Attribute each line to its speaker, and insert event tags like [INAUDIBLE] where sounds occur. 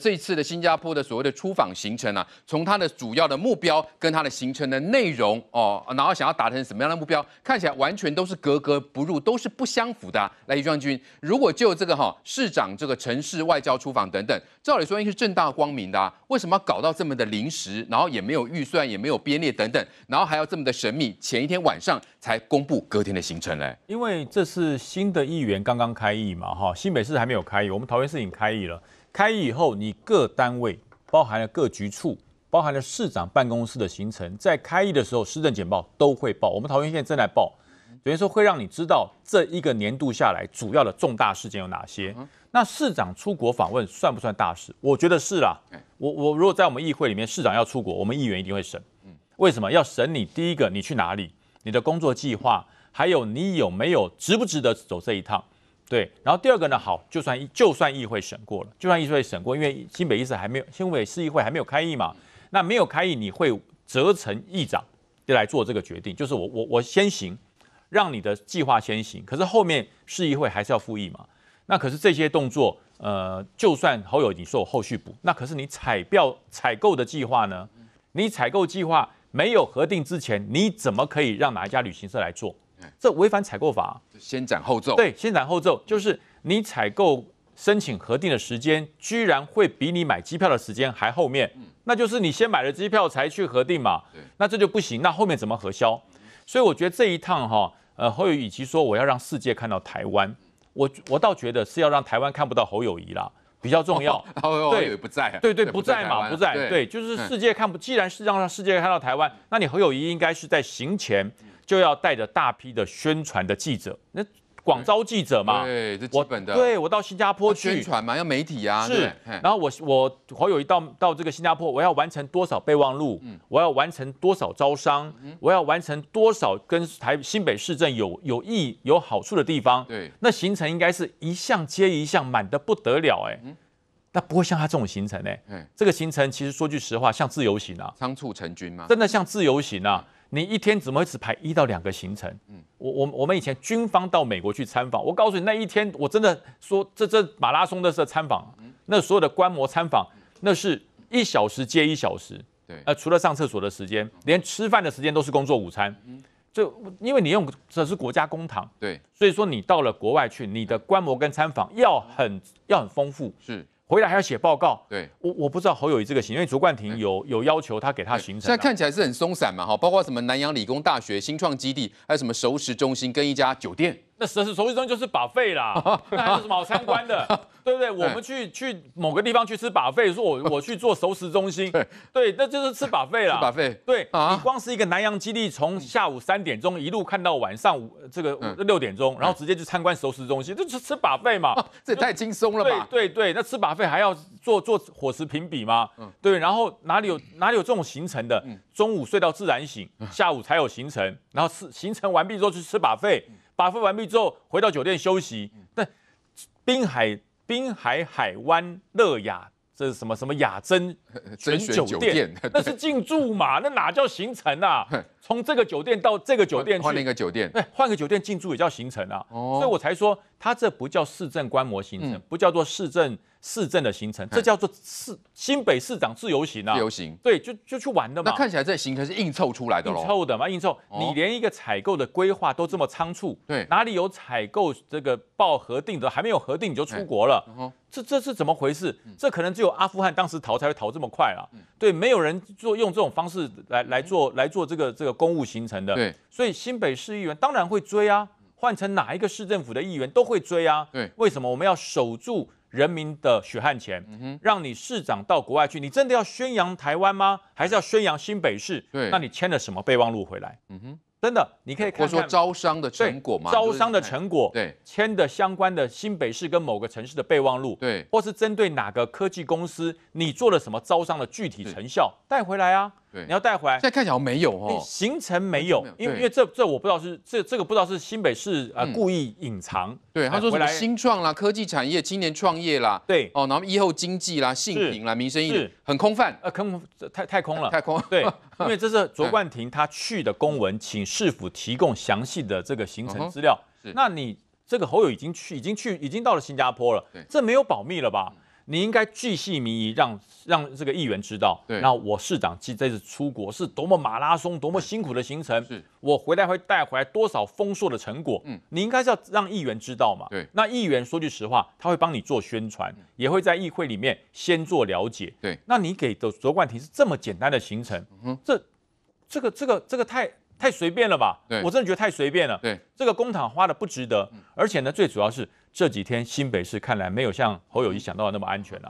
Speaker 1: 这次的新加坡的所谓的出访行程啊，从它的主要的目标跟它的行程的内容哦，然后想要达成什么样的目标，看起来完全都是格格不入，都是不相符的。来，李庄君，如果就这个哈，市长这个城市外交出访等等，照理说应该是正大光明的，啊，为什么要搞到这么的临时，然后也没有预算，也没有编列等等，
Speaker 2: 然后还要这么的神秘，前一天晚上才公布隔天的行程呢？因为这是新的议员刚刚开议嘛，哈，新北市还没有开议，我们桃园市已经开议了。开议以后，你各单位包含了各局处，包含了市长办公室的行程，在开议的时候，市政简报都会报。我们桃园县正在报，等于说会让你知道这一个年度下来主要的重大事件有哪些。那市长出国访问算不算大事？我觉得是啦。我我如果在我们议会里面，市长要出国，我们议员一定会审。为什么要审你？第一个，你去哪里？你的工作计划，还有你有没有值不值得走这一趟？对，然后第二个呢？好，就算就算议会审过了，就算议会审过，因为新北市还没有新北市议会还没有开议嘛，那没有开议，你会责成议长就来做这个决定，就是我我我先行，让你的计划先行。可是后面市议会还是要复议嘛？那可是这些动作，呃，就算侯友你说我后续补，那可是你采票采购的计划呢？你采购计划没有核定之前，你怎么可以让哪一家旅行社来做？这违反采购法，先斩后奏。对，先斩后奏就是你采购申请核定的时间，居然会比你买机票的时间还后面，那就是你先买了机票才去核定嘛。那这就不行，那后面怎么核销？所以我觉得这一趟哈，呃，侯友其说我要让世界看到台湾，我我倒觉得是要让台湾看不到侯友宜啦，比较重要。[LAUGHS] 对，不在，对对不在嘛，不在。对，就是世界看不，既然是实让世界看到台湾，那你侯友谊应该是在行前。就要带着大批的宣传的记者，那广招记者嘛。对，这基本的。对我到新加坡去宣传嘛，要媒体啊。是，然后我我好友一到到这个新加坡，我要完成多少备忘录？嗯，我要完成多少招商？嗯，我要完成多少跟台新北市政有有益有好处的地方？对，那行程应该是一项接一项满的不得了哎。嗯，那不会像他这种行程哎。哎，这个行程其实说句实话，像自由行啊。仓促成军吗？真的像自由行啊。你一天怎么会只排一到两个行程？嗯，我我我们以前军方到美国去参访，我告诉你那一天，我真的说这这马拉松的时参访，那所有的观摩参访，那是一小时接一小时。对，呃，除了上厕所的时间，连吃饭的时间都是工作午餐。嗯，就因为你用这是国家公堂，对，所以说你到了国外去，你的观摩跟参访要很要很丰富。是。回来还要写报告，对我我不知道侯友谊这个行因为卓冠廷有有要求他给他行程，现在看起来是很松散嘛，哈，包
Speaker 1: 括什么南洋理工大学新创基地，还有什么熟食中心跟一家酒店。
Speaker 2: 那熟食熟食中就是把费啦，那还是好参观的，[LAUGHS] 对不对？我们去去某个地方去吃把费，说我我去做熟食中心，对那就是吃把费啦。[LAUGHS] 把费，对，你光是一个南洋基地，从下午三点钟一路看到晚上五这个六点钟，然后直接去参观熟食中心，就是吃把费嘛，这也太轻松了吧？对对对，那吃把费还要做做伙食评比吗？对，然后哪里有哪里有这种行程的？中午睡到自然醒，[LAUGHS] 下午才有行程，然后是行程完毕之后去吃把费。把涉完毕之后，回到酒店休息。那滨海滨海海湾乐雅，这是什么什么雅珍
Speaker 1: 全 [LAUGHS] 酒店？[LAUGHS] 那是
Speaker 2: 进驻嘛？[LAUGHS] 那哪叫行程啊？从这个酒店到这个酒店，换另一个酒店，对，换个酒店进驻也叫行程啊？哦，所以我才说，他这不叫市政观摩行程，不叫做市政。市政的行程，这叫做市新北市长自由行啊，自由行，对，就就去玩的嘛。那看
Speaker 1: 起来这行程是硬凑出来的，硬凑
Speaker 2: 的嘛，硬凑。你连一个采购的规划都这么仓促，对，哪里有采购这个报核定的，还没有核定你就出国了，这这是怎么回事？这可能只有阿富汗当时逃才会逃这么快啊。对，没有人做用这种方式来来做来做这个这个公务行程的。对，所以新北市议员当然会追啊，换成哪一个市政府的议员都会追啊。对，为什么我们要守住？人民的血汗钱，让你市长到国外去，你真的要宣扬台湾吗？还是要宣扬新北市？那你签了什么备忘录回来？嗯哼，真的，你可以看看招商的成果吗？招商的成果，对，签的相关的新北市跟某个城市的备忘录，对，或是针对哪个科技公司，你做了什么招商的具体成效带回来啊？你要带回来？现在看起来没有哦，行程没有，因为因为这这我不知道是这这个不知道是新北市呃故意隐藏。
Speaker 1: 对，他说什么新创啦、科技产业、青年创业啦，对，哦，然后以后经济啦、新
Speaker 2: 品啦、民生意很空泛，呃，空太太空了，[LAUGHS] 太空。对，[LAUGHS] 因为这是卓冠廷他去的公文，请市府提供详细的这个行程资料。那你这个侯友已经去，已经去，已经到了新加坡了，这没有保密了吧？你应该巨细靡疑，让让这个议员知道。对，那我市长这次出国是多么马拉松、多么辛苦的行程，我回来会带回来多少丰硕的成果。嗯，你应该是要让议员知道嘛。对，那议员说句实话，他会帮你做宣传，也会在议会里面先做了解。对，那你给的卓冠廷是这么简单的行程，这这个这个这个太太随便了吧？我真的觉得太随便了。对，这个工厂花的不值得，而且呢，最主要是。这几天新北市看来没有像侯友谊想到的那么安全了。